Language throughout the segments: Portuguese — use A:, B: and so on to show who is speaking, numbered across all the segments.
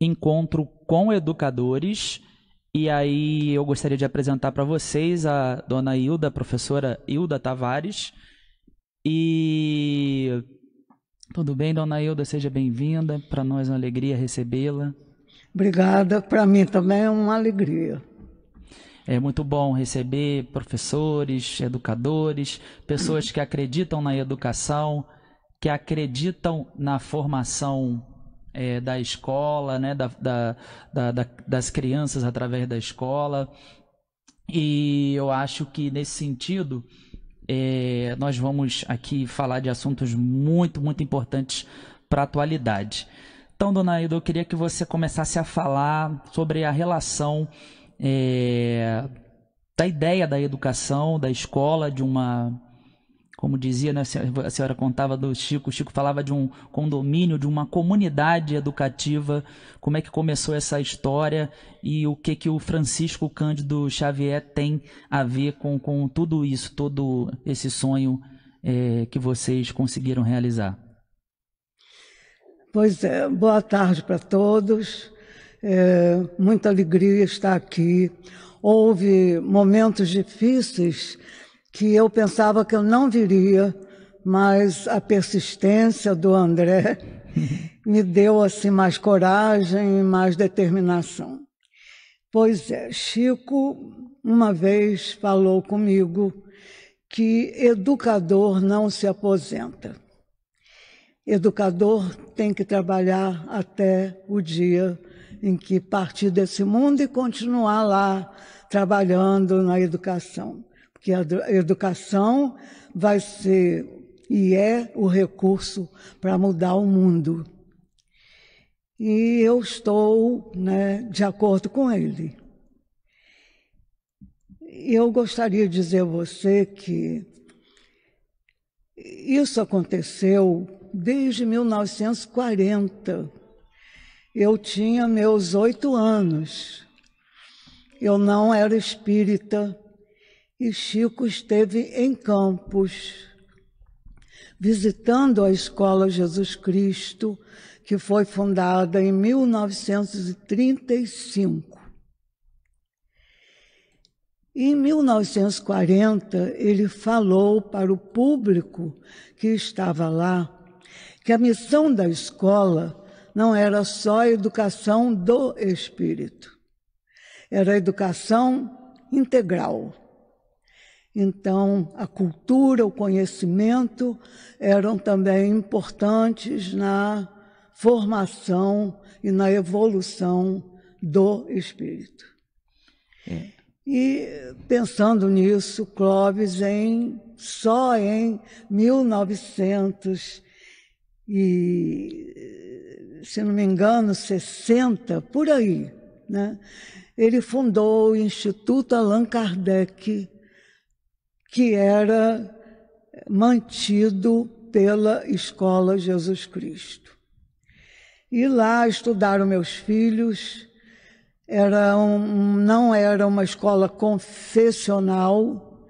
A: encontro com educadores. E aí eu gostaria de apresentar para vocês a dona Hilda, a professora Hilda Tavares. E tudo bem, dona Hilda, seja bem-vinda. Para nós é uma alegria recebê-la.
B: Obrigada, para mim também é uma alegria.
A: É muito bom receber professores, educadores, pessoas que acreditam na educação, que acreditam na formação é, da escola, né, da, da, da, das crianças através da escola. E eu acho que nesse sentido, é, nós vamos aqui falar de assuntos muito, muito importantes para a atualidade. Então, dona Aida, eu queria que você começasse a falar sobre a relação é, da ideia da educação, da escola, de uma como dizia, né, a senhora contava do Chico, o Chico falava de um condomínio, de uma comunidade educativa, como é que começou essa história e o que que o Francisco Cândido Xavier tem a ver com, com tudo isso, todo esse sonho é, que vocês conseguiram realizar.
B: Pois é, boa tarde para todos. É, muita alegria estar aqui. Houve momentos difíceis que eu pensava que eu não viria, mas a persistência do André me deu assim mais coragem e mais determinação. Pois é, Chico uma vez falou comigo que educador não se aposenta. Educador tem que trabalhar até o dia em que partir desse mundo e continuar lá trabalhando na educação que a educação vai ser e é o recurso para mudar o mundo. E eu estou né, de acordo com ele. Eu gostaria de dizer a você que isso aconteceu desde 1940. Eu tinha meus oito anos. Eu não era espírita, e Chico esteve em Campos, visitando a Escola Jesus Cristo, que foi fundada em 1935. Em 1940, ele falou para o público que estava lá que a missão da escola não era só a educação do espírito, era a educação integral então, a cultura, o conhecimento eram também importantes na formação e na evolução do espírito. É. E pensando nisso, Clóvis, em, só em 1900 e, se não me engano, 60, por aí, né? ele fundou o Instituto Allan Kardec, que era mantido pela Escola Jesus Cristo. E lá estudaram meus filhos. Era um, não era uma escola confessional,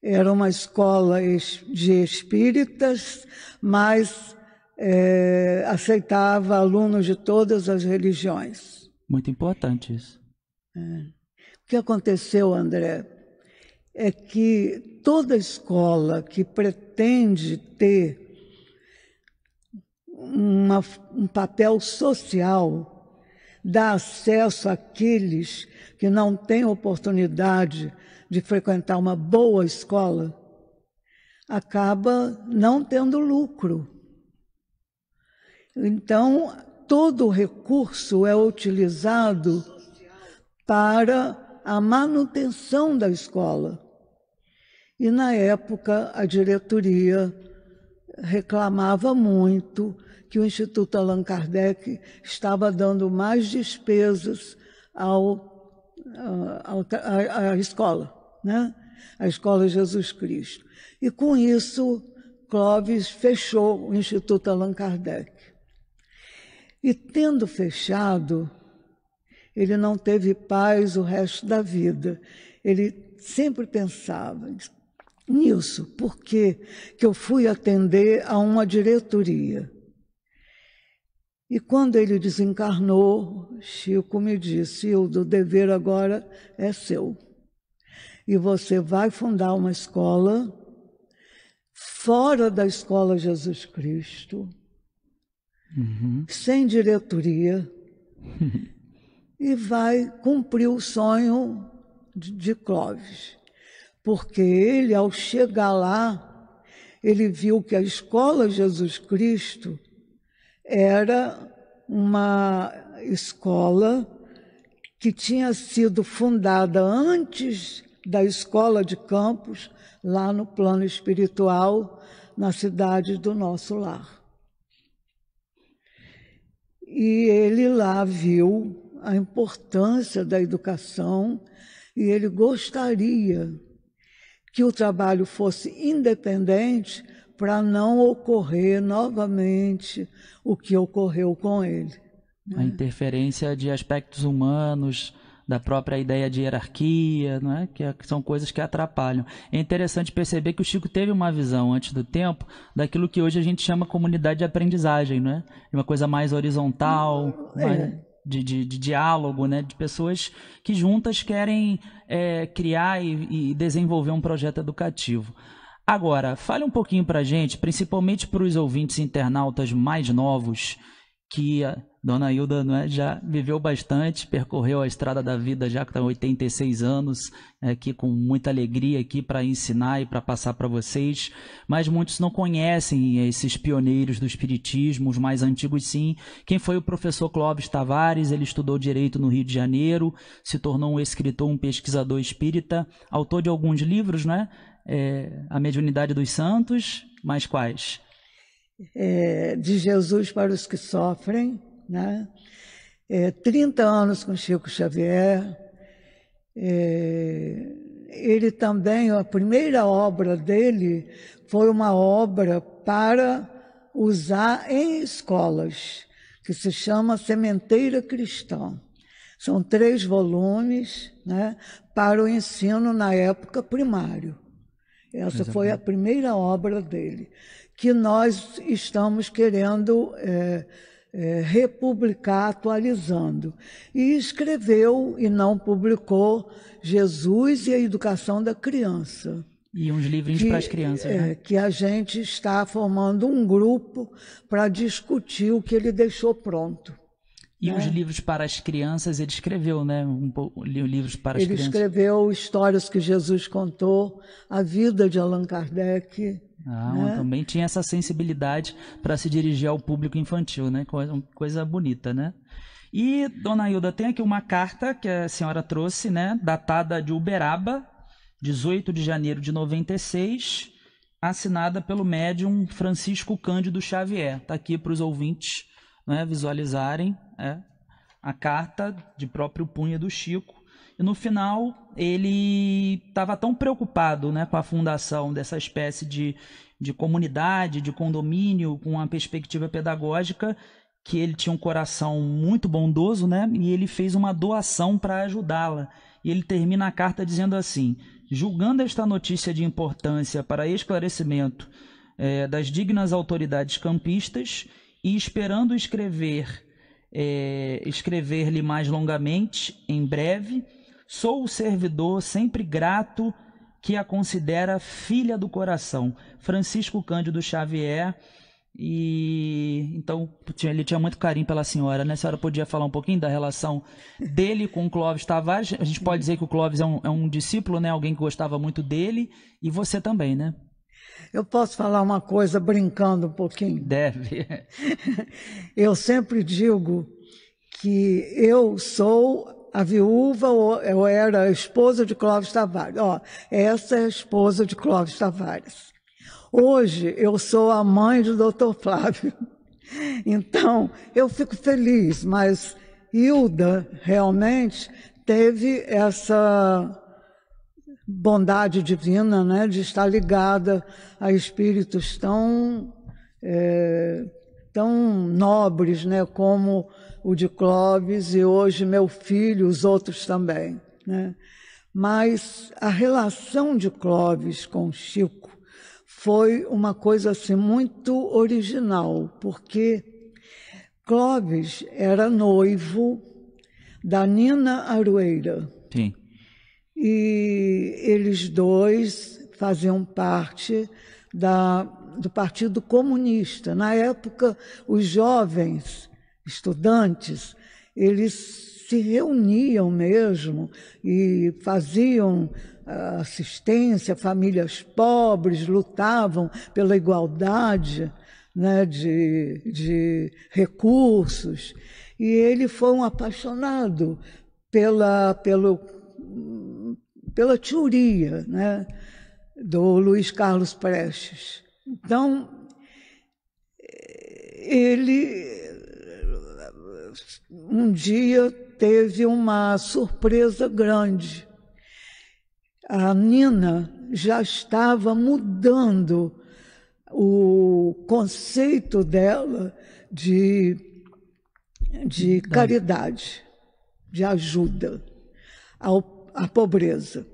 B: era uma escola de espíritas, mas é, aceitava alunos de todas as religiões.
A: Muito importante isso.
B: É. O que aconteceu, André? é que toda escola que pretende ter uma, um papel social, dá acesso àqueles que não têm oportunidade de frequentar uma boa escola, acaba não tendo lucro. Então, todo recurso é utilizado para a manutenção da escola. E na época a diretoria reclamava muito que o Instituto Allan Kardec estava dando mais despesas ao, ah, ao, à, à escola, né? à Escola Jesus Cristo. E com isso, Clóvis fechou o Instituto Allan Kardec. E tendo fechado, ele não teve paz o resto da vida. Ele sempre pensava, nisso, porque que eu fui atender a uma diretoria. E quando ele desencarnou, Chico me disse: o dever agora é seu. E você vai fundar uma escola fora da escola Jesus Cristo, uhum. sem diretoria, e vai cumprir o sonho de, de Clóvis porque ele, ao chegar lá, ele viu que a escola Jesus Cristo era uma escola que tinha sido fundada antes da escola de campos, lá no plano espiritual, na cidade do nosso lar. E ele lá viu a importância da educação e ele gostaria que o trabalho fosse independente para não ocorrer novamente o que ocorreu com ele.
A: Né? A interferência de aspectos humanos, da própria ideia de hierarquia, não é? é? que são coisas que atrapalham. É interessante perceber que o Chico teve uma visão antes do tempo daquilo que hoje a gente chama comunidade de aprendizagem, não é? uma coisa mais horizontal. É, mais de, de, de, diálogo, né? de pessoas que juntas querem é, criar e, e, desenvolver um projeto educativo. Agora, fale um pouquinho para a gente, principalmente para os ouvintes internautas mais novos, que Dona Hilda né, já viveu bastante, percorreu a estrada da vida já com 86 anos, é, aqui com muita alegria aqui para ensinar e para passar para vocês. Mas muitos não conhecem é, esses pioneiros do espiritismo, os mais antigos sim. Quem foi o professor Clóvis Tavares? Ele estudou direito no Rio de Janeiro, se tornou um escritor, um pesquisador espírita, autor de alguns livros, né? É, a Mediunidade dos Santos, mais
B: quais? É, de Jesus para os que sofrem, né? É, 30 anos com Chico Xavier. É, ele também, a primeira obra dele foi uma obra para usar em escolas, que se chama Sementeira Cristã. São três volumes né, para o ensino na época primário. Essa é foi a primeira obra dele, que nós estamos querendo é, é, republicar atualizando. E escreveu e não publicou Jesus e a Educação da Criança.
A: E uns livrinhos para as crianças. É, né? É,
B: que a gente está formando um grupo para discutir o que ele deixou pronto. E né? os
A: livros para as crianças, ele escreveu, né? Um, livros para as ele crianças. Ele
B: escreveu histórias que Jesus contou, a vida de Allan Kardec, ah, né? também
A: tinha essa sensibilidade para se dirigir ao público infantil, né? É coisa, bonita, né? E, dona Hilda, tem aqui uma carta que a senhora trouxe, né? Datada de Uberaba, 18 de janeiro de 96, assinada pelo médium Francisco Cândido Xavier. Está aqui para os ouvintes né, visualizarem né, a carta de próprio punho do Chico, no final ele estava tão preocupado né, com a fundação dessa espécie de, de comunidade, de condomínio, com uma perspectiva pedagógica, que ele tinha um coração muito bondoso, né? E ele fez uma doação para ajudá-la. E ele termina a carta dizendo assim: julgando esta notícia de importância para esclarecimento eh, das dignas autoridades campistas e esperando escrever eh, escrever-lhe mais longamente em breve Sou o servidor sempre grato que a considera filha do coração. Francisco Cândido Xavier. E então ele tinha muito carinho pela senhora, né? A senhora podia falar um pouquinho da relação dele com o Clóvis Tavares. A gente pode dizer que o Clóvis é um, é um discípulo, né? Alguém que gostava muito dele e você também, né?
B: Eu posso falar uma coisa brincando um pouquinho? Deve. Eu sempre digo que eu sou a viúva ou era a esposa de Clóvis Tavares. Ó, essa é a esposa de Clóvis Tavares. Hoje eu sou a mãe do Dr. Flávio. Então, eu fico feliz, mas Hilda realmente teve essa bondade divina, né, de estar ligada a espíritos tão é, tão nobres, né, como o de Clóvis e hoje meu filho, os outros também. Né? Mas a relação de Clóvis com Chico foi uma coisa assim muito original, porque Clóvis era noivo da Nina Arueira. Sim. E eles dois faziam parte da, do Partido Comunista. Na época, os jovens estudantes, eles se reuniam mesmo e faziam ah, assistência, famílias pobres lutavam pela igualdade né, de, de recursos. E ele foi um apaixonado pela, pelo, pela teoria né, do Luiz Carlos Prestes. Então, eh, ele um dia teve uma surpresa grande. A Nina já estava mudando o conceito dela de, de caridade, de ajuda ao, à pobreza.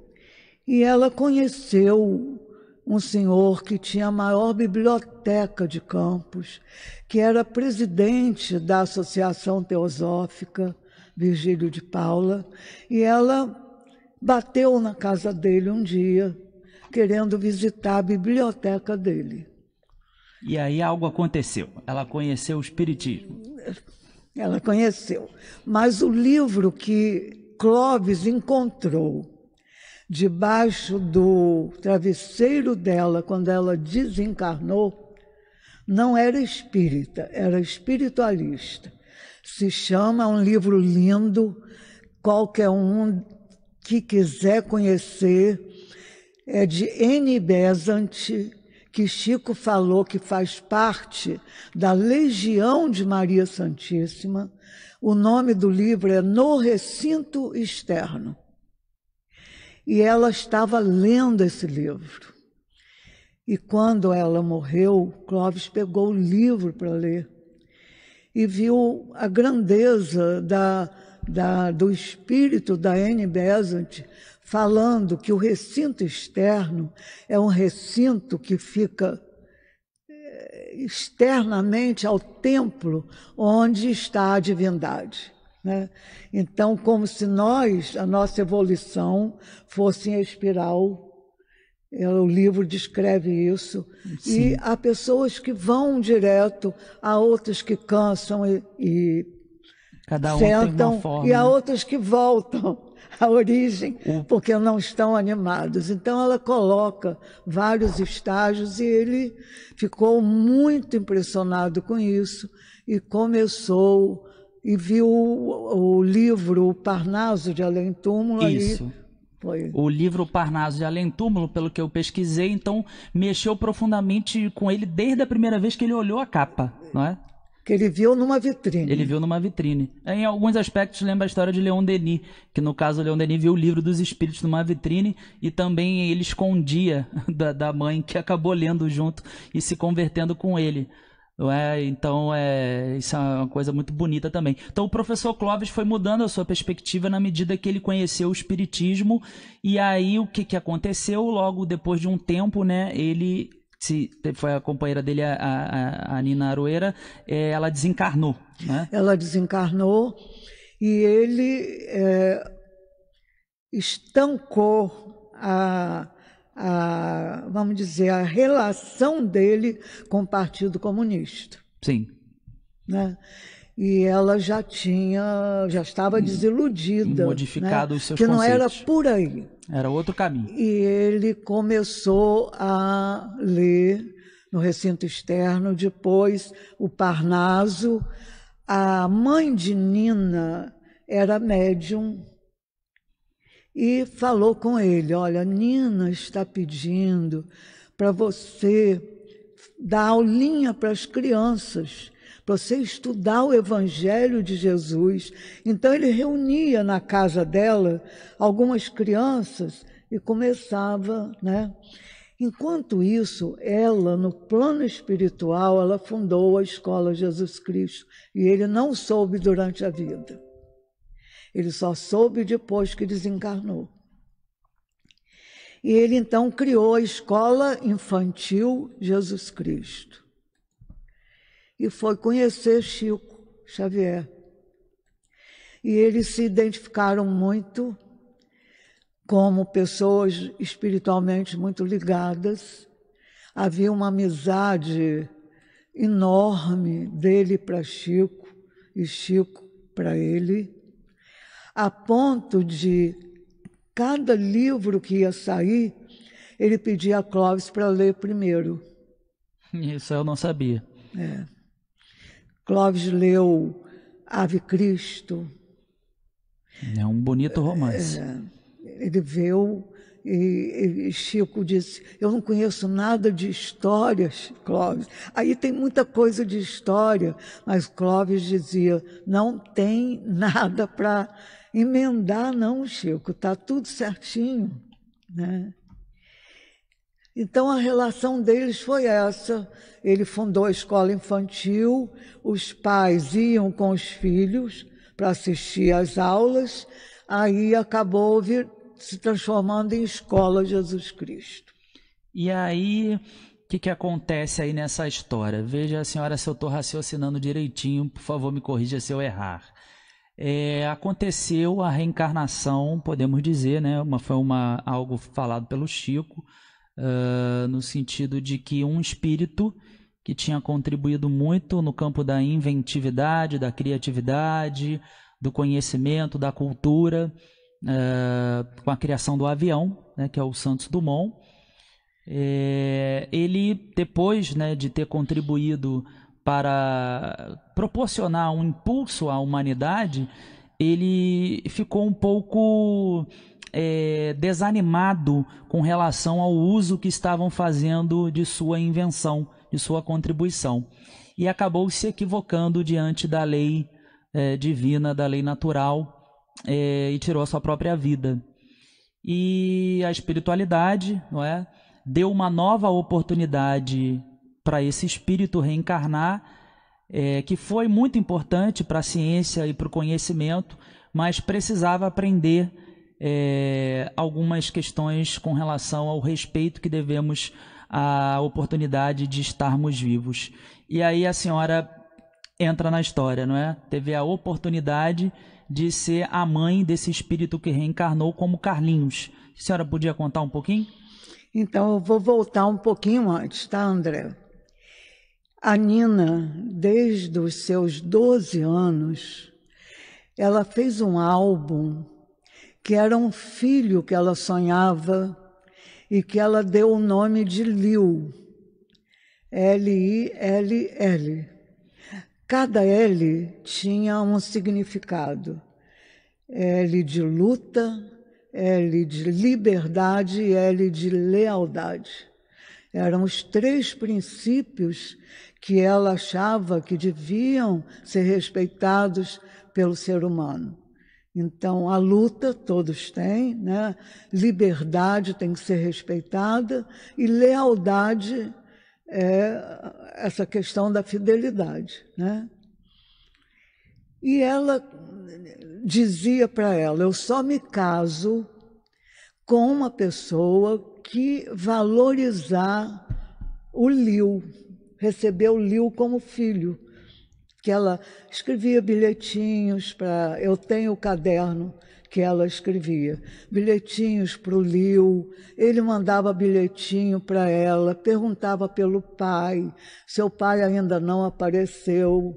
B: E ela conheceu um senhor que tinha a maior biblioteca de Campos, que era presidente da Associação Teosófica, Virgílio de Paula, e ela bateu na casa dele um dia, querendo visitar a biblioteca dele.
A: E aí algo aconteceu. Ela conheceu o Espiritismo.
B: Ela conheceu. Mas o livro que Clóvis encontrou debaixo do travesseiro dela, quando ela desencarnou, não era espírita, era espiritualista. Se chama um livro lindo, qualquer um que quiser conhecer, é de N. Besant, que Chico falou que faz parte da Legião de Maria Santíssima. O nome do livro é No Recinto Externo. E ela estava lendo esse livro. E quando ela morreu, Clóvis pegou o livro para ler e viu a grandeza da, da, do espírito da Anne Besant falando que o recinto externo é um recinto que fica eh, externamente ao templo onde está a divindade. Né? Então, como se nós, a nossa evolução, fosse em espiral. É, o livro descreve isso. Sim. E há pessoas que vão direto, há outras que cansam e, e Cada um sentam, e há né? outras que voltam à origem, porque não estão animados. Então, ela coloca vários estágios e ele ficou muito impressionado com isso e começou e viu o, o livro Parnaso de Além Túmulo. Isso. Ali, foi.
A: O livro Parnaso de Além Túmulo, pelo que eu pesquisei, então mexeu profundamente com ele desde a primeira vez que ele olhou a capa, não é? que ele viu numa vitrine. Ele viu numa vitrine. Em alguns aspectos lembra a história de Leon Denis, que no caso Leon Denis viu o livro dos espíritos numa vitrine e também ele escondia da, da mãe que acabou lendo junto e se convertendo com ele. Não é? Então, é, isso é uma coisa muito bonita também. Então, o professor Clóvis foi mudando a sua perspectiva na medida que ele conheceu o Espiritismo. E aí, o que, que aconteceu? Logo depois de um tempo, né, ele se foi a companheira dele, a, a, a Nina Aroeira, é, ela desencarnou. Né?
B: Ela desencarnou e ele é, estancou a, a, vamos dizer, a relação dele com o Partido Comunista. Sim. Né? E ela já tinha, já estava hum. desiludida. Né? Modificado né? os seus que conceitos. Que não era por aí. Era outro caminho. E ele começou a ler no recinto externo, depois o Parnaso. A mãe de Nina era médium e falou com ele: Olha, Nina está pedindo para você dar aulinha para as crianças, para você estudar o Evangelho de Jesus. Então ele reunia na casa dela algumas crianças e começava, né? Enquanto isso, ela, no plano espiritual, ela fundou a Escola Jesus Cristo e ele não soube durante a vida. Ele só soube depois que desencarnou. E ele então criou a Escola Infantil Jesus Cristo. E foi conhecer Chico Xavier. E eles se identificaram muito como pessoas espiritualmente muito ligadas. Havia uma amizade enorme dele para Chico e Chico para ele a ponto de cada livro que ia sair, ele pedia a Clóvis para ler primeiro.
A: Isso eu não sabia.
B: É. Clóvis leu Ave Cristo.
A: É um bonito romance. É,
B: ele viu e, e, Chico disse: Eu não conheço nada de histórias, Clóvis. Aí tem muita coisa de história, mas Clóvis dizia: Não tem nada para emendar, não, Chico, está tudo certinho. Né? Então a relação deles foi essa. Ele fundou a escola infantil, os pais iam com os filhos para assistir às aulas, aí acabou vir, se transformando em escola Jesus Cristo.
A: E aí, o que, que acontece aí nessa história? Veja, senhora, se eu estou raciocinando direitinho, por favor, me corrija se eu errar é, aconteceu a reencarnação, podemos dizer, né? Uma, foi uma, algo falado pelo Chico, uh, no sentido de que um espírito que tinha contribuído muito no campo da inventividade, da criatividade, do conhecimento, da cultura, uh, com a criação do avião, né, que é o Santos Dumont. É, ele, depois né, de ter contribuído para proporcionar um impulso à humanidade, ele ficou um pouco é, desanimado com relação ao uso que estavam fazendo de sua invenção, de sua contribuição. E acabou se equivocando diante da lei é, divina, da lei natural, é, e tirou a sua própria vida. E a espiritualidade, não é? Deu uma nova oportunidade para esse espírito reencarnar, é, que foi muito importante para a ciência e para o conhecimento, mas precisava aprender é, algumas questões com relação ao respeito que devemos à oportunidade de estarmos vivos. E aí a senhora entra na história, não é? Teve a oportunidade de ser a mãe desse espírito que reencarnou como Carlinhos. A senhora podia
B: contar um pouquinho? Então, eu vou voltar um pouquinho antes, tá, André? A Nina, desde os seus 12 anos, ela fez um álbum que era um filho que ela sonhava e que ela deu o nome de Lil. L-I-L-L. Cada L tinha um significado. L de luta, L de liberdade e L de lealdade. Eram os três princípios que ela achava que deviam ser respeitados pelo ser humano. Então, a luta todos têm, né? liberdade tem que ser respeitada e lealdade é essa questão da fidelidade. Né? E ela dizia para ela: Eu só me caso com uma pessoa que valorizar o Liu recebeu Liu como filho, que ela escrevia bilhetinhos para. Eu tenho o caderno que ela escrevia, bilhetinhos para o Liu, ele mandava bilhetinho para ela, perguntava pelo pai, seu pai ainda não apareceu.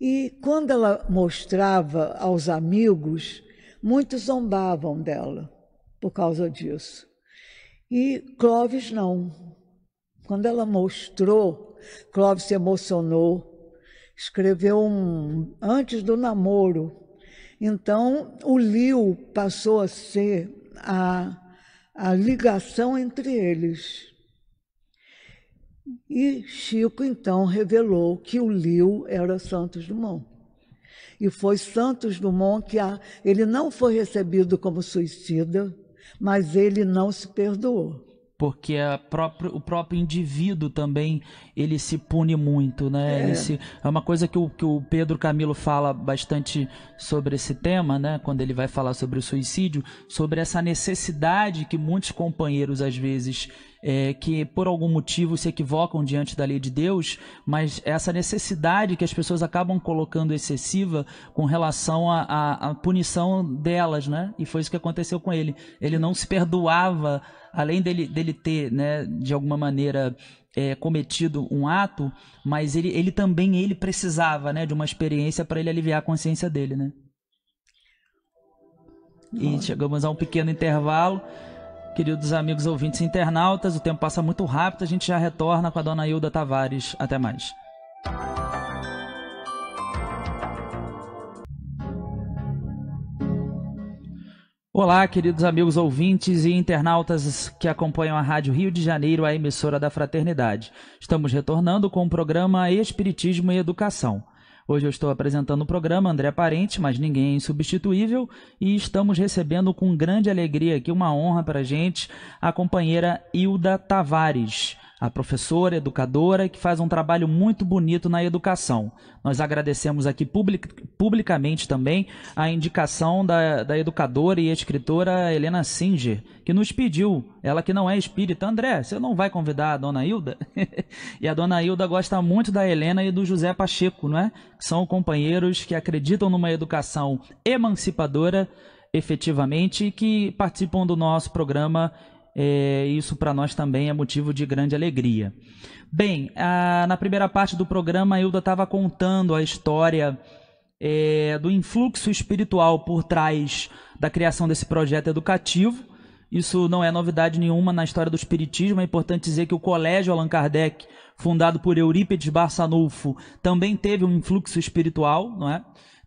B: E quando ela mostrava aos amigos, muitos zombavam dela por causa disso. E Clóvis não. Quando ela mostrou, Clóvis se emocionou, escreveu um antes do namoro. Então, o Liu passou a ser a, a ligação entre eles. E Chico então revelou que o Liu era Santos Dumont. E foi Santos Dumont que a, ele não foi recebido como suicida, mas ele não se perdoou
A: porque próprio, o próprio indivíduo também ele se pune muito, né? É, se, é uma coisa que o, que o Pedro Camilo fala bastante sobre esse tema, né? Quando ele vai falar sobre o suicídio, sobre essa necessidade que muitos companheiros às vezes é, que por algum motivo se equivocam diante da lei de Deus, mas essa necessidade que as pessoas acabam colocando excessiva com relação à punição delas, né? E foi isso que aconteceu com ele. Ele não se perdoava, além dele, dele ter, né, de alguma maneira é, cometido um ato, mas ele, ele também ele precisava, né, de uma experiência para ele aliviar a consciência dele, né? E chegamos a um pequeno intervalo. Queridos amigos ouvintes internautas, o tempo passa muito rápido, a gente já retorna com a dona Hilda Tavares. Até mais. Olá, queridos amigos ouvintes e internautas que acompanham a Rádio Rio de Janeiro, a emissora da Fraternidade. Estamos retornando com o programa Espiritismo e Educação. Hoje eu estou apresentando o programa André é Parente, mas ninguém é insubstituível, e estamos recebendo com grande alegria aqui, uma honra para a gente, a companheira Hilda Tavares a professora, educadora, que faz um trabalho muito bonito na educação. Nós agradecemos aqui public, publicamente também a indicação da, da educadora e escritora Helena Singer, que nos pediu, ela que não é espírita, André, você não vai convidar a dona Hilda? e a dona Hilda gosta muito da Helena e do José Pacheco, não é? São companheiros que acreditam numa educação emancipadora efetivamente que participam do nosso programa é, isso para nós também é motivo de grande alegria. Bem, a, na primeira parte do programa, a Hilda estava contando a história é, do influxo espiritual por trás da criação desse projeto educativo. Isso não é novidade nenhuma na história do Espiritismo. É importante dizer que o Colégio Allan Kardec, fundado por Eurípides Barçanufo, também teve um influxo espiritual, não é?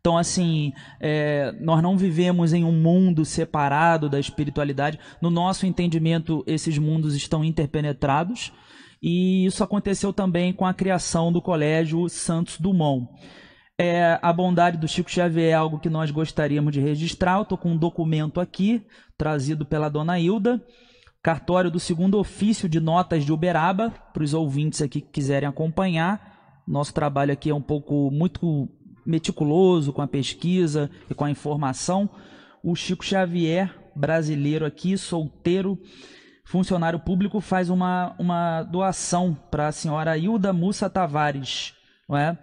A: Então, assim, é, nós não vivemos em um mundo separado da espiritualidade. No nosso entendimento, esses mundos estão interpenetrados. E isso aconteceu também com a criação do Colégio Santos Dumont. É, a bondade do Chico Xavier é algo que nós gostaríamos de registrar. Estou com um documento aqui, trazido pela dona Hilda. Cartório do segundo ofício de notas de Uberaba, para os ouvintes aqui que quiserem acompanhar. Nosso trabalho aqui é um pouco muito meticuloso com a pesquisa e com a informação. O Chico Xavier, brasileiro aqui, solteiro, funcionário público, faz uma, uma doação para a senhora Hilda Mussa Tavares, não é?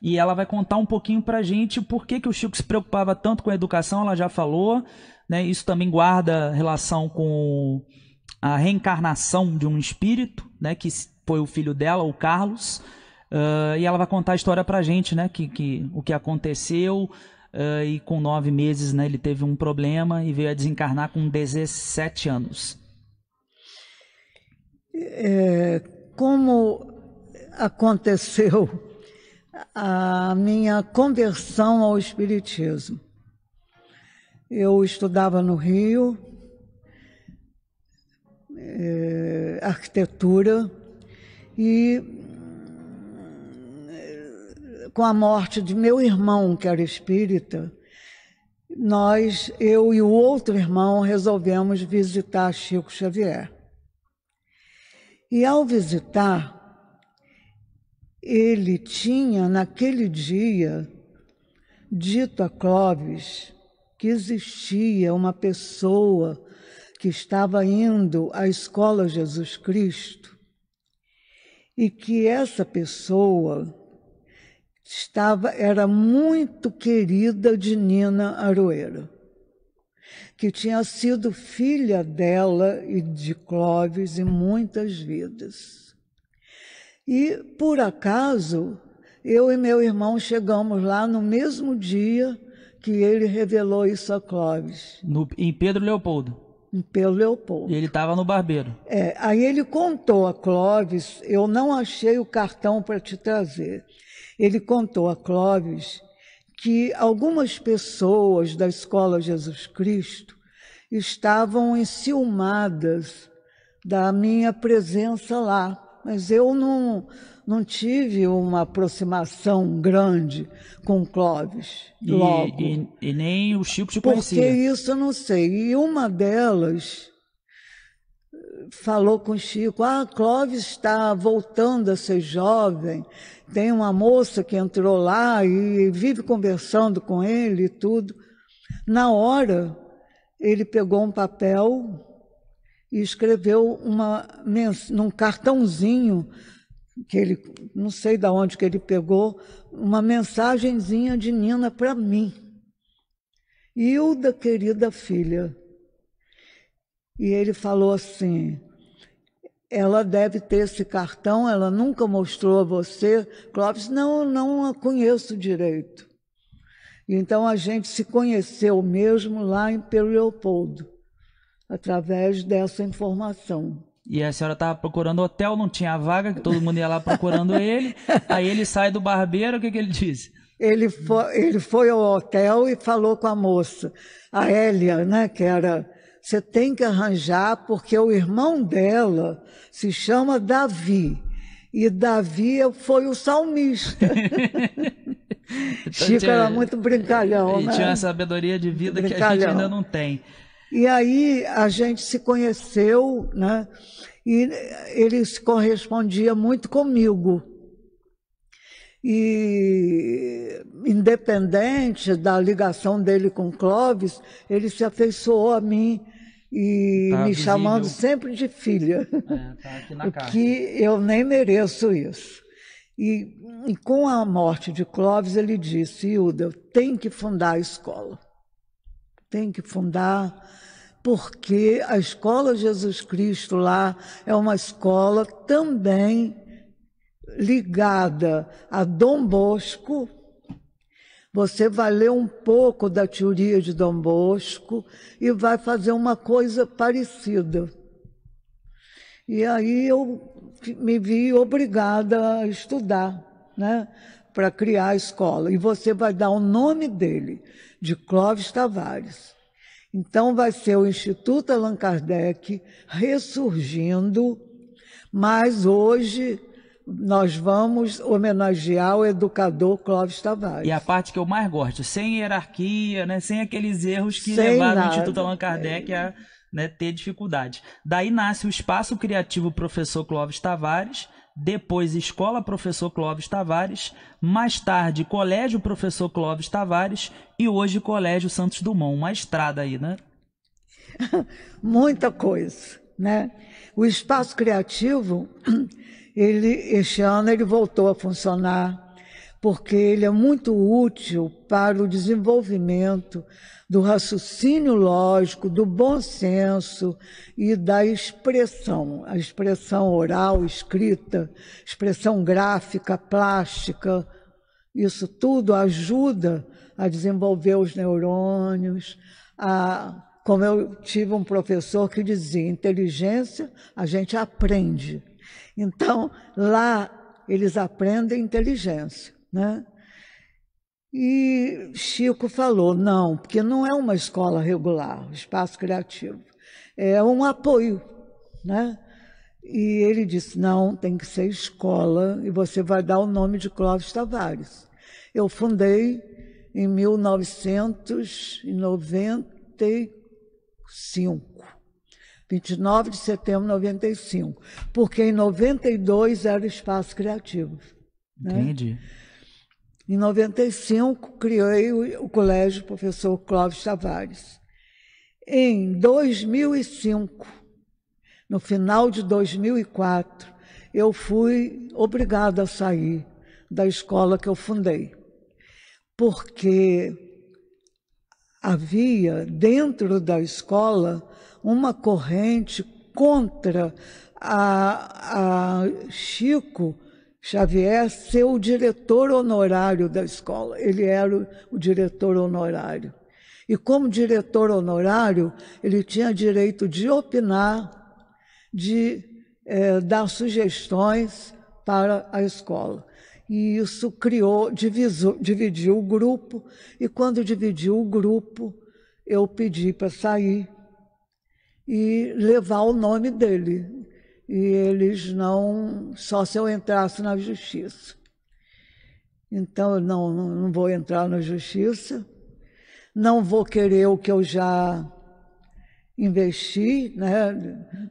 A: E ela vai contar um pouquinho para a gente por que, que o Chico se preocupava tanto com a educação, ela já falou, né? Isso também guarda relação com a reencarnação de um espírito, né? Que foi o filho dela, o Carlos, Uh, e ela vai contar a história pra gente, né? Que, que, o que aconteceu. Uh, e com nove meses, né? Ele teve um problema e veio a desencarnar com 17 anos.
B: É, como aconteceu a minha conversão ao Espiritismo? Eu estudava no Rio, é, arquitetura, e com a morte de meu irmão, que era espírita, nós, eu e o outro irmão, resolvemos visitar Chico Xavier. E ao visitar, ele tinha, naquele dia, dito a Clóvis que existia uma pessoa que estava indo à escola Jesus Cristo e que essa pessoa estava era muito querida de Nina Aroeiro, que tinha sido filha dela e de Clóvis em muitas vidas. E por acaso, eu e meu irmão chegamos lá no mesmo dia que ele revelou isso a Clóvis.
A: No, em Pedro Leopoldo
B: Em Pedro Leopoldo. E
A: ele estava no barbeiro.
B: É, aí ele contou a Clóvis, eu não achei o cartão para te trazer. Ele contou a Clóvis que algumas pessoas da Escola Jesus Cristo estavam enciumadas da minha presença lá. Mas eu não, não tive uma aproximação grande com Clóvis logo.
A: E, e nem o Chico te conhecia. Porque
B: isso eu não sei. E uma delas falou com o Chico, ah, Clóvis está voltando a ser jovem, tem uma moça que entrou lá e vive conversando com ele e tudo. Na hora, ele pegou um papel e escreveu uma num cartãozinho que ele não sei da onde que ele pegou uma mensagenzinha de Nina para mim. Hilda, querida filha, e ele falou assim: ela deve ter esse cartão, ela nunca mostrou a você. Clóvis, não, não a conheço direito. Então a gente se conheceu mesmo lá em Pelo Leopoldo, através dessa informação.
A: E a senhora estava procurando hotel, não tinha vaga, que todo mundo ia lá procurando ele. Aí ele sai do barbeiro, o que, que ele disse?
B: Ele foi, ele foi ao hotel e falou com a moça, a Elia, né, que era você tem que arranjar, porque o irmão dela se chama Davi. E Davi foi o salmista. Chico tinha, era muito brincalhão. E né? tinha uma
A: sabedoria de vida que a gente ainda não tem.
B: E aí a gente se conheceu, né? E ele se correspondia muito comigo e independente da ligação dele com Clóvis, ele se afeiçoou a mim e tá me visível. chamando sempre de filha, é, tá que eu nem mereço isso. E, e, com a morte de Clóvis, ele disse, Hilda, eu tenho que fundar a escola. Tem que fundar, porque a escola Jesus Cristo lá é uma escola também ligada a Dom Bosco, você vai ler um pouco da teoria de Dom Bosco e vai fazer uma coisa parecida. E aí eu me vi obrigada a estudar, né, para criar a escola. E você vai dar o nome dele, de Clóvis Tavares. Então vai ser o Instituto Allan Kardec ressurgindo, mas hoje nós vamos homenagear o educador Clóvis Tavares. E
A: a parte que eu mais gosto, sem hierarquia, né, sem aqueles erros que sem levaram nada. o Instituto Allan Kardec é. a né, ter dificuldade. Daí nasce o Espaço Criativo Professor Clóvis Tavares, depois Escola Professor Clóvis Tavares, mais tarde Colégio Professor Clóvis Tavares e hoje Colégio Santos Dumont. Uma estrada aí, né?
B: Muita coisa, né? O Espaço Criativo ele, este ano ele voltou a funcionar, porque ele é muito útil para o desenvolvimento do raciocínio lógico, do bom senso e da expressão, a expressão oral, escrita, expressão gráfica, plástica. Isso tudo ajuda a desenvolver os neurônios, a como eu tive um professor que dizia, inteligência a gente aprende, então, lá eles aprendem inteligência, né? E Chico falou: não, porque não é uma escola regular, espaço criativo, é um apoio, né? E ele disse: não, tem que ser escola e você vai dar o nome de Clóvis Tavares. Eu fundei em 1995 29 de setembro de 95, porque em 92 era o espaço criativo. Né? Entendi. Né? Em 95, criei o, o colégio professor Clóvis Tavares. Em 2005, no final de 2004, eu fui obrigada a sair da escola que eu fundei, porque havia dentro da escola uma corrente contra a, a Chico Xavier ser o diretor honorário da escola. Ele era o, o diretor honorário. E como diretor honorário, ele tinha direito de opinar, de é, dar sugestões para a escola. E isso criou, divisou, dividiu o grupo, e quando dividiu o grupo, eu pedi para sair e levar o nome dele. E eles não, só se eu entrasse na justiça. Então, eu não, não vou entrar na justiça, não vou querer o que eu já investi, né,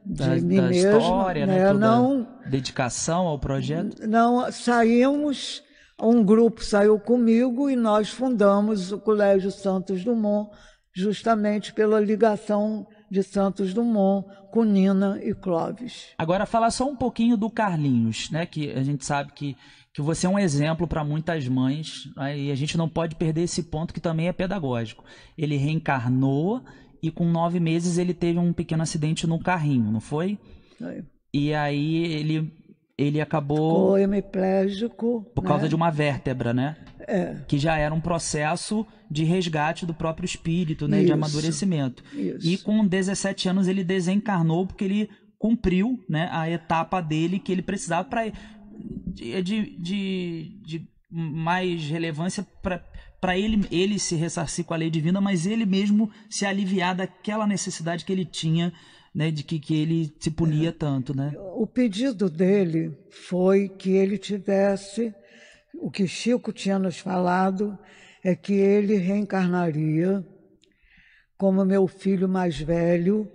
B: de da, mim da mesma, história, né, né não
A: dedicação ao projeto.
B: Não saímos, um grupo saiu comigo e nós fundamos o Colégio Santos Dumont, justamente pela ligação de Santos Dumont, com Nina e Clóvis.
A: Agora, falar só um pouquinho do Carlinhos, né? Que a gente sabe que, que você é um exemplo para muitas mães, né, e a gente não pode perder esse ponto que também é pedagógico. Ele reencarnou e com nove meses ele teve um pequeno acidente no carrinho, não foi? É. E aí ele ele acabou. Ficou
B: hemiplégico. Por né? causa de
A: uma vértebra, né? É. Que já era um processo de resgate do próprio espírito, né? Isso. De amadurecimento. Isso. E com 17 anos ele desencarnou porque ele cumpriu né, a etapa dele que ele precisava para. De, de, de mais relevância para para ele, ele se ressarcir com a lei divina, mas ele mesmo se aliviar daquela necessidade que ele tinha né, de que, que ele se punia é. tanto. Né?
B: O pedido dele foi que ele tivesse, o que Chico tinha nos falado, é que ele reencarnaria como meu filho mais velho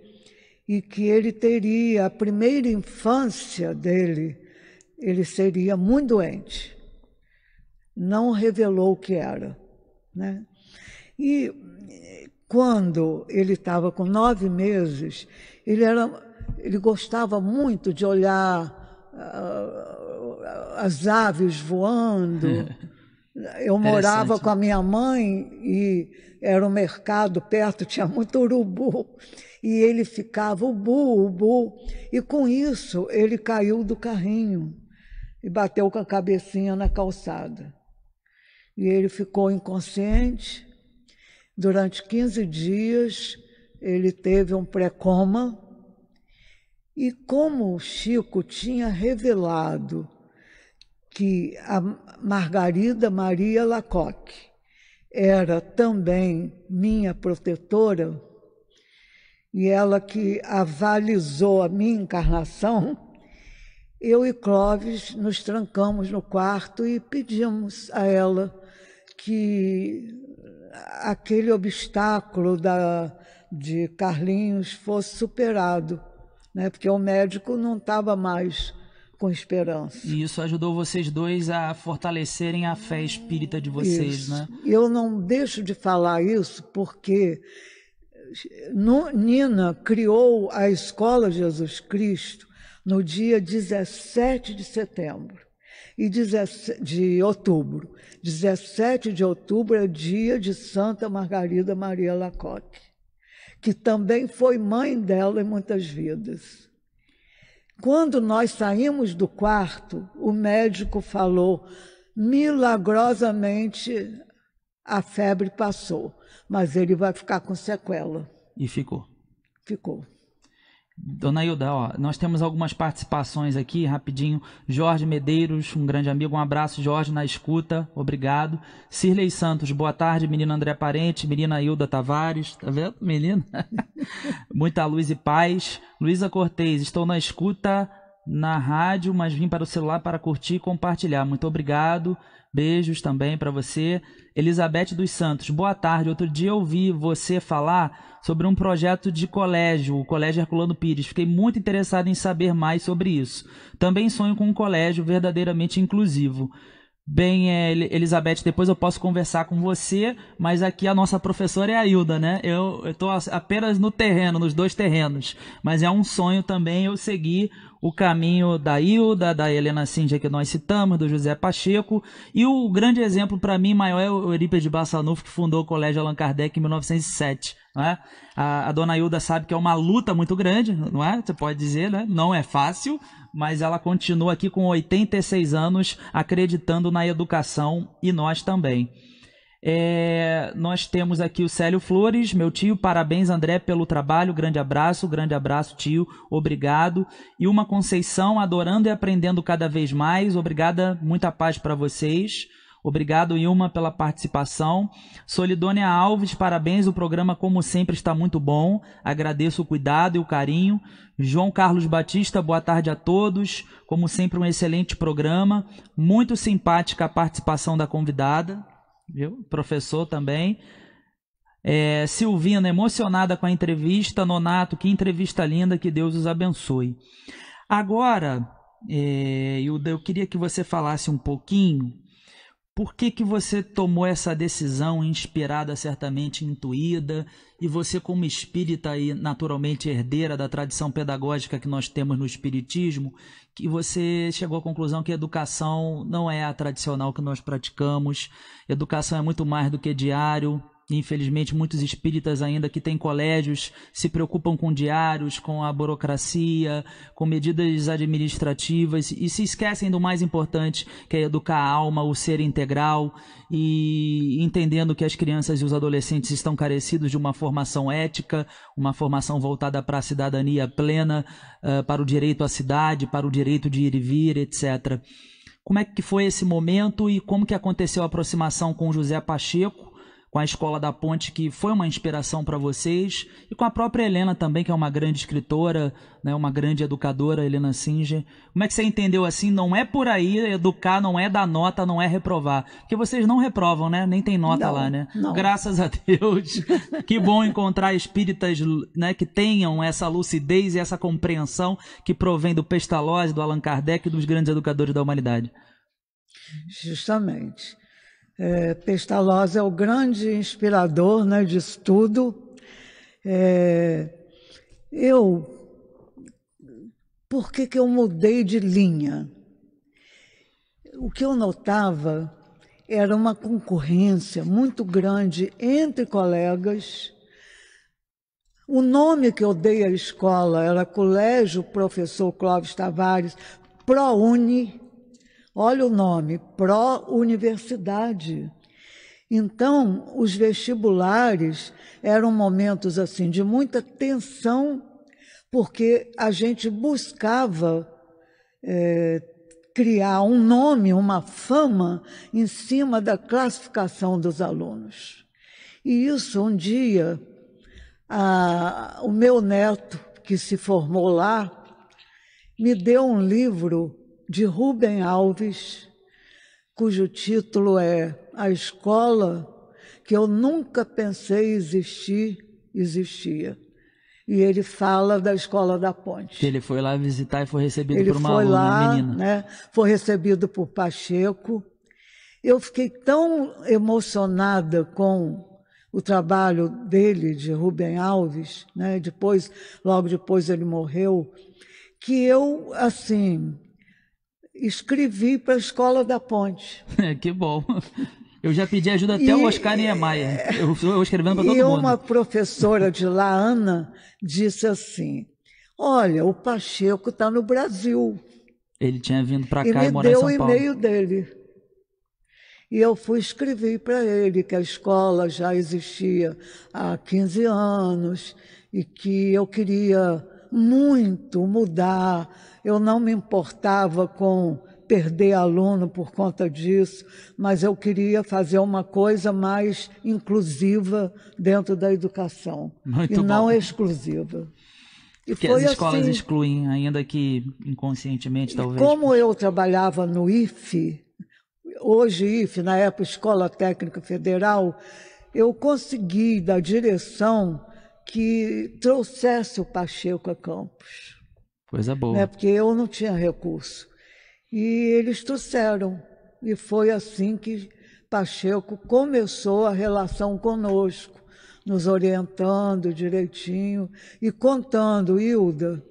B: e que ele teria a primeira infância dele, ele seria muito doente. Não revelou o que era, né? E quando ele estava com nove meses, ele, era, ele gostava muito de olhar uh, as aves voando. Eu morava com a minha mãe e era um mercado perto, tinha muito urubu. E ele ficava ubu, ubu. E com isso, ele caiu do carrinho e bateu com a cabecinha na calçada. E ele ficou inconsciente. Durante 15 dias, ele teve um pré-coma. E como o Chico tinha revelado que a Margarida Maria Lacoque era também minha protetora, e ela que avalizou a minha encarnação, eu e Clóvis nos trancamos no quarto e pedimos a ela que aquele obstáculo da, de Carlinhos fosse superado, né? porque o médico não estava mais com esperança.
A: E isso ajudou vocês dois a fortalecerem a fé espírita de vocês, isso. né?
B: Eu não deixo de falar isso porque Nina criou a Escola Jesus Cristo no dia 17 de setembro e de outubro. 17 de outubro é o dia de Santa Margarida Maria Lacoque, que também foi mãe dela em muitas vidas. Quando nós saímos do quarto, o médico falou: milagrosamente a febre passou, mas ele vai ficar com sequela. E ficou. Ficou.
A: Dona Hilda, ó, nós temos algumas participações aqui, rapidinho. Jorge Medeiros, um grande amigo, um abraço, Jorge, na escuta, obrigado. Cirlei Santos, boa tarde, menina André Parente, menina Hilda Tavares, tá vendo, menina? Muita luz e paz. Luísa Cortez, estou na escuta na rádio, mas vim para o celular para curtir e compartilhar. Muito obrigado. Beijos também para você. Elizabeth dos Santos, boa tarde. Outro dia eu ouvi você falar sobre um projeto de colégio, o Colégio Herculano Pires. Fiquei muito interessado em saber mais sobre isso. Também sonho com um colégio verdadeiramente inclusivo. Bem, é, Elizabeth, depois eu posso conversar com você, mas aqui a nossa professora é a Hilda, né? Eu estou apenas no terreno, nos dois terrenos, mas é um sonho também eu seguir o caminho da Hilda, da Helena Cíndia que nós citamos, do José Pacheco, e o grande exemplo para mim maior é o Eurípides Bassanufo, que fundou o Colégio Allan Kardec em 1907. É? Né? A, a, dona Hilda sabe que é uma luta muito grande, não é? Você pode dizer, né? Não é fácil, mas ela continua aqui com 86 anos acreditando na educação e nós também. É, nós temos aqui o Célio Flores, meu tio, parabéns André pelo trabalho, grande abraço, grande abraço tio, obrigado. E uma Conceição adorando e aprendendo cada vez mais, obrigada, muita paz para vocês. Obrigado, Ilma, pela participação. Solidônia Alves, parabéns. O programa, como sempre, está muito bom. Agradeço o cuidado e o carinho. João Carlos Batista, boa tarde a todos. Como sempre, um excelente programa. Muito simpática a participação da convidada viu? Professor também. É, Silvina, né, emocionada com a entrevista. Nonato, que entrevista linda, que Deus os abençoe. Agora, é, eu, eu queria que você falasse um pouquinho por que, que você tomou essa decisão inspirada, certamente intuída, e você, como espírita e naturalmente herdeira da tradição pedagógica que nós temos no Espiritismo, que você chegou à conclusão que educação não é a tradicional que nós praticamos, educação é muito mais do que diário, Infelizmente, muitos espíritas ainda que têm colégios se preocupam com diários, com a burocracia, com medidas administrativas e se esquecem do mais importante, que é educar a alma, o ser integral e entendendo que as crianças e os adolescentes estão carecidos de uma formação ética, uma formação voltada para a cidadania plena, eh, para o direito à cidade, para o direito de ir e vir, etc. Como é que foi esse momento e como que aconteceu a aproximação com José Pacheco? com a Escola da Ponte, que foi uma inspiração para vocês, e com a própria Helena também, que é uma grande escritora, né, uma grande educadora, Helena Singer. Como é que você entendeu assim? Não é por aí educar, não é dar nota, não é reprovar. Porque vocês não reprovam, né? Nem tem nota não, lá, né? Não. Graças a Deus. que bom encontrar espíritas né, que tenham essa lucidez e essa compreensão que provém do Pestalozzi, do Allan Kardec e dos grandes educadores da humanidade.
B: Justamente. É, Pestalozzi é o grande inspirador né, disso tudo. É, eu. Por que, que eu mudei de linha? O que eu notava era uma concorrência muito grande entre colegas. O nome que eu dei à escola era Colégio Professor Clóvis Tavares, ProUni, Olha o nome, pró-universidade. Então, os vestibulares eram momentos assim de muita tensão, porque a gente buscava é, criar um nome, uma fama em cima da classificação dos alunos. E isso um dia a, o meu neto que se formou lá me deu um livro de Rubem Alves, cujo título é A Escola que eu nunca pensei existir, existia. E ele fala da Escola da Ponte. Ele foi lá visitar e foi recebido ele por uma foi aluna, lá, menina. Né, foi recebido por Pacheco. Eu fiquei tão emocionada com o trabalho dele, de Rubem Alves, né? depois, logo depois ele morreu, que eu, assim, escrevi para a Escola da Ponte.
A: que bom. Eu já pedi ajuda até e, o Oscar Niemeyer. Eu estou escrevendo para todo mundo. E uma
B: professora de lá, Ana, disse assim: Olha, o Pacheco está no Brasil. Ele tinha vindo
A: para cá e, e morar em São Paulo. E me deu o e-mail
B: dele. E eu fui escrever para ele que a escola já existia há 15 anos e que eu queria muito mudar eu não me importava com perder aluno por conta disso, mas eu queria fazer uma coisa mais inclusiva dentro da educação Muito e bom. não exclusiva. E Porque as escolas assim, excluem,
A: ainda que inconscientemente, talvez. Como
B: eu trabalhava no IFE, hoje IFE, na época Escola Técnica Federal, eu consegui da direção que trouxesse o Pacheco a campus. Coisa boa. Né? Porque eu não tinha recurso. E eles trouxeram. E foi assim que Pacheco começou a relação conosco, nos orientando direitinho e contando, Hilda.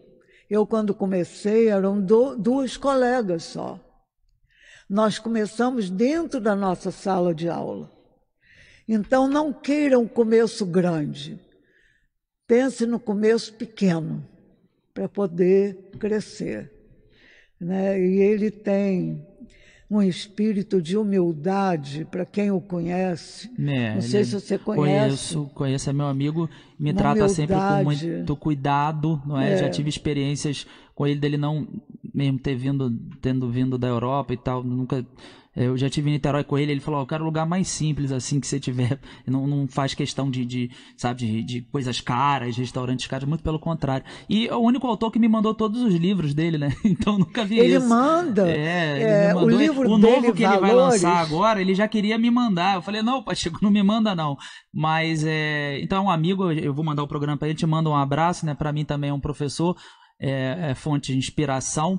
B: Eu, quando comecei, eram do, duas colegas só. Nós começamos dentro da nossa sala de aula. Então, não queira um começo grande. Pense no começo pequeno para poder crescer. Né? E ele tem um espírito de humildade para quem o conhece. É, não sei se você conhece. Conheço,
A: conheço é meu amigo, me trata sempre com muito cuidado, não é? é? Já tive experiências com ele dele não mesmo ter vindo, tendo vindo da Europa e tal, nunca eu já tive em Niterói com ele, ele falou, oh, eu quero o lugar mais simples, assim, que você tiver. Não, não faz questão de, de sabe, de, de, coisas caras, restaurantes caros muito pelo contrário. E é o único autor que me mandou todos os livros dele, né? Então nunca vi ele isso.
B: Manda, é, é, O livro O novo dele, que ele valores. vai lançar
A: agora, ele já queria me mandar. Eu falei, não, Pacheco, não me manda, não. Mas, é... então, é um amigo, eu vou mandar o programa para ele, te manda um abraço, né? Para mim também é um professor, é, é fonte de inspiração.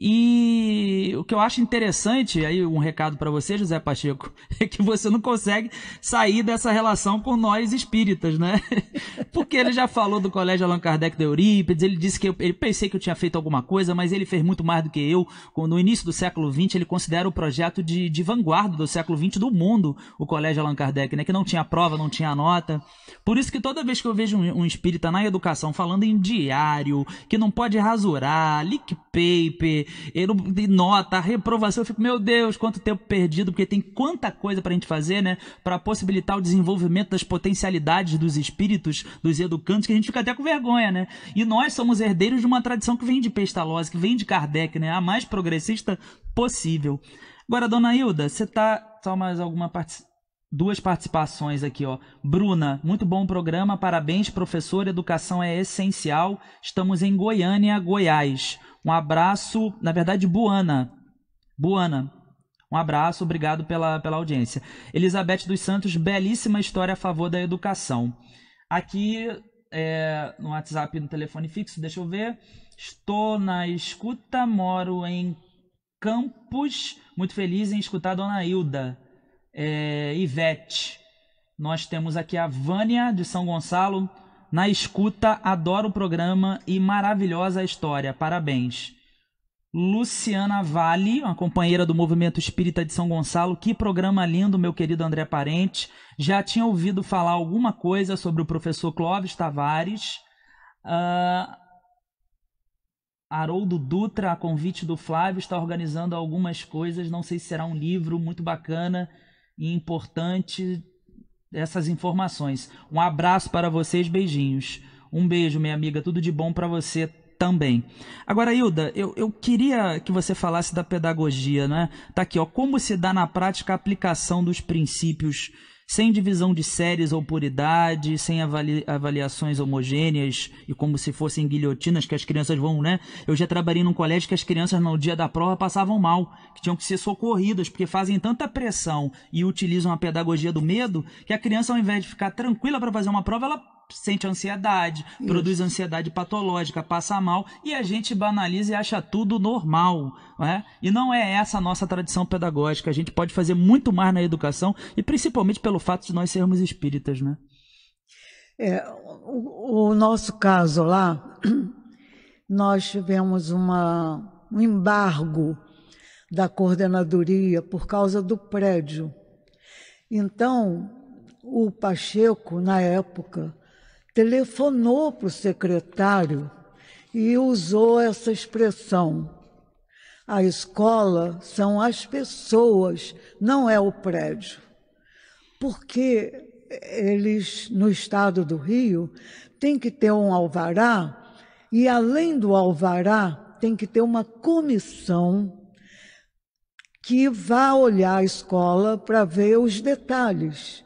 A: E o que eu acho interessante, aí um recado para você, José Pacheco, é que você não consegue sair dessa relação com nós espíritas, né? Porque ele já falou do Colégio Allan Kardec da Eurípides, ele disse que eu, ele pensei que eu tinha feito alguma coisa, mas ele fez muito mais do que eu. No início do século XX, ele considera o projeto de, de vanguarda do século XX do mundo, o Colégio Allan Kardec, né? Que não tinha prova, não tinha nota. Por isso que toda vez que eu vejo um, um espírita na educação falando em diário, que não pode rasurar, leak paper, e, e nota, reprovação. Eu fico, meu Deus, quanto tempo perdido, porque tem quanta coisa para a gente fazer, né? Para possibilitar o desenvolvimento das potencialidades dos espíritos, dos educantes, que a gente fica até com vergonha, né? E nós somos herdeiros de uma tradição que vem de Pestalozzi, que vem de Kardec, né? A mais progressista possível. Agora, dona Hilda, você tá. Só tá mais alguma parte duas participações aqui, ó. Bruna, muito bom programa, parabéns, professor. Educação é essencial. Estamos em Goiânia, Goiás. Um abraço, na verdade, Buana. Buana. Um abraço, obrigado pela, pela audiência. Elizabeth dos Santos, belíssima história a favor da educação. Aqui é, no WhatsApp no telefone fixo, deixa eu ver. Estou na escuta, moro em Campos, muito feliz em escutar a dona Hilda. É, Ivete. Nós temos aqui a Vânia de São Gonçalo. Na escuta, adoro o programa e maravilhosa a história. Parabéns. Luciana Vale, uma companheira do Movimento Espírita de São Gonçalo, que programa lindo, meu querido André Parente. Já tinha ouvido falar alguma coisa sobre o professor Clóvis Tavares. Uh, Haroldo Dutra, a convite do Flávio, está organizando algumas coisas. Não sei se será um livro muito bacana e importante essas informações. Um abraço para vocês, beijinhos. Um beijo, minha amiga, tudo de bom para você também. Agora, Hilda, eu, eu queria que você falasse da pedagogia, né? Tá aqui, ó, como se dá na prática a aplicação dos princípios sem divisão de séries ou por idade, sem avali avaliações homogêneas e como se fossem guilhotinas que as crianças vão, né? Eu já trabalhei num colégio que as crianças no dia da prova passavam mal, que tinham que ser socorridas, porque fazem tanta pressão e utilizam a pedagogia do medo que a criança, ao invés de ficar tranquila para fazer uma prova, ela sente ansiedade, Isso. produz ansiedade patológica, passa mal e a gente banaliza e acha tudo normal. Né? E não é essa a nossa tradição pedagógica. A gente pode fazer muito mais na educação e principalmente pelo fato de nós sermos espíritas. Né?
B: É, o, o nosso caso lá, nós tivemos uma, um embargo da coordenadoria por causa do prédio. Então, o Pacheco, na época, telefonou para o secretário e usou essa expressão. A escola são as pessoas, não é o prédio. Porque eles, no estado do Rio, têm que ter um alvará, e além do alvará, tem que ter uma comissão que vá olhar a escola para ver os detalhes.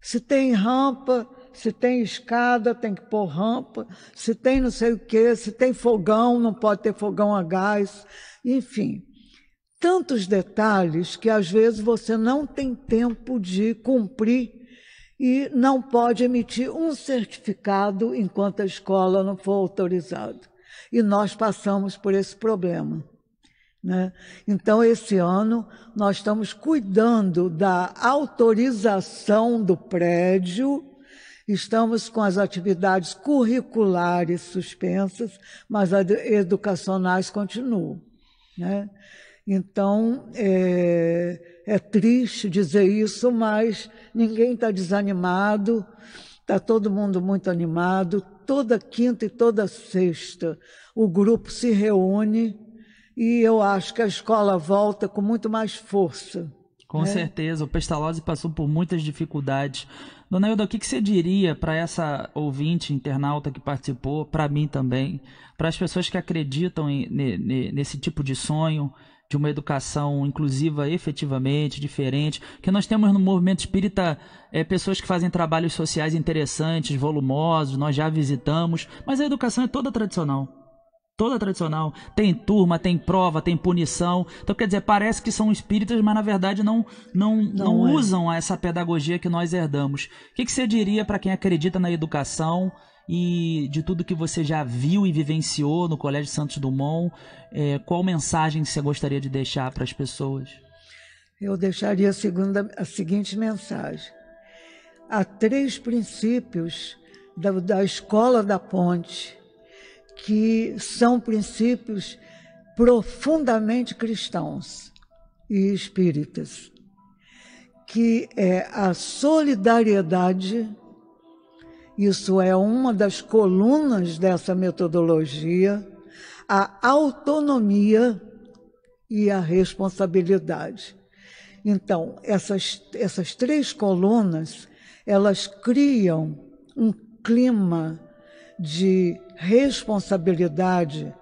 B: Se tem rampa, se tem escada, tem que pôr rampa, se tem não sei o quê, se tem fogão, não pode ter fogão a gás, enfim. Tantos detalhes que às vezes você não tem tempo de cumprir e não pode emitir um certificado enquanto a escola não for autorizada. E nós passamos por esse problema. Né? Então, esse ano, nós estamos cuidando da autorização do prédio Estamos com as atividades curriculares suspensas, mas as educacionais continuam. Né? Então, é, é, triste dizer isso, mas ninguém está desanimado, está todo mundo muito animado. Toda quinta e toda sexta o grupo se reúne e eu acho que a escola volta com muito mais força. Com é. certeza,
A: o Pestalozzi passou por muitas dificuldades. Dona Hilda, o que, que você diria para essa ouvinte, internauta que participou, para mim também, para as pessoas que acreditam em, nesse tipo de sonho, de uma educação inclusiva efetivamente, diferente, que nós temos no movimento espírita é, pessoas que fazem trabalhos sociais interessantes, volumosos, nós já visitamos, mas a educação é toda tradicional toda tradicional. Tem turma, tem prova, tem punição. Então, quer dizer, parece que são espíritas, mas na verdade não não, não, não é. usam essa pedagogia que nós herdamos. O que, que você diria para quem acredita na educação e de tudo que você já viu e vivenciou no Colégio Santos Dumont? É, qual mensagem você gostaria de deixar para as pessoas?
B: Eu deixaria a, segunda, a seguinte mensagem. Há três princípios da, da escola da ponte que são princípios profundamente cristãos e espíritas, que é a solidariedade, isso é uma das colunas dessa metodologia, a autonomia e a responsabilidade. Então, essas, essas três colunas, elas criam um clima de responsabilidade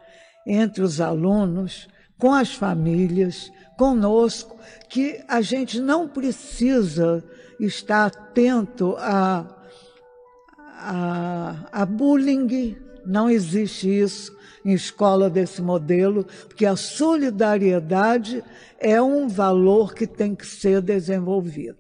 B: entre os alunos, com as famílias, conosco, que a gente não precisa estar atento a, a, a bullying, não existe isso em escola desse modelo, porque a solidariedade é um valor que tem que ser desenvolvido.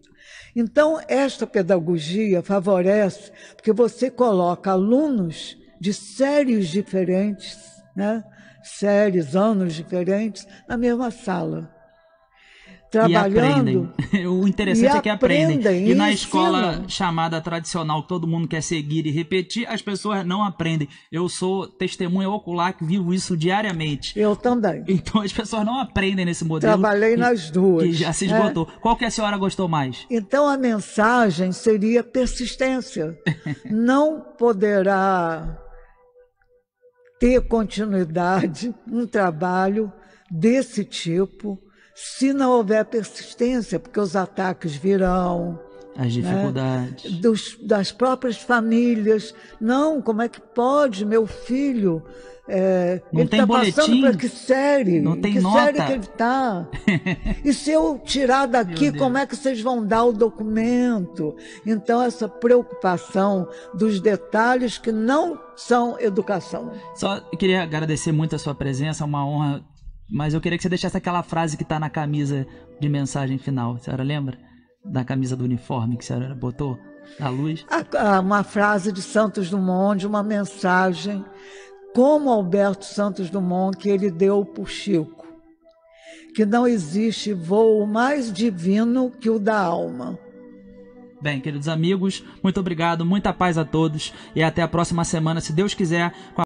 B: Então, esta pedagogia favorece porque você coloca alunos de séries diferentes, né? séries, anos diferentes, na mesma sala. Trabalhando.
A: E aprendem. O interessante é que aprendem. aprendem. E, e, na ensinam. escola chamada tradicional, que todo mundo quer seguir e repetir, as pessoas não aprendem. Eu sou testemunha ocular que vivo isso diariamente. Eu também. Então as pessoas não aprendem nesse modelo. Trabalhei nas
B: duas. Que já se né? esgotou.
A: Qual que a senhora gostou mais?
B: Então a mensagem seria persistência. não poderá ter continuidade um trabalho desse tipo se não houver persistência, porque os ataques virão. As né? dificuldades. Né? Dos, das próprias famílias. Não, como é que pode meu filho é, não ele tem tá boletim. passando para que série? Não tem que nota. série que ele está. e se eu tirar daqui, como é que vocês vão dar o documento? Então, essa preocupação dos detalhes que não são educação.
A: Só queria agradecer muito a sua presença, é uma honra. Mas eu queria que você deixasse aquela frase que está na camisa de mensagem final. A senhora lembra? Da camisa do uniforme que a senhora botou? A luz?
B: uma frase de Santos Dumont, de uma mensagem como Alberto Santos Dumont que ele deu por Chico, que não existe voo mais divino que o da alma.
A: Bem, queridos amigos, muito obrigado, muita paz a todos e até a próxima semana, se Deus quiser.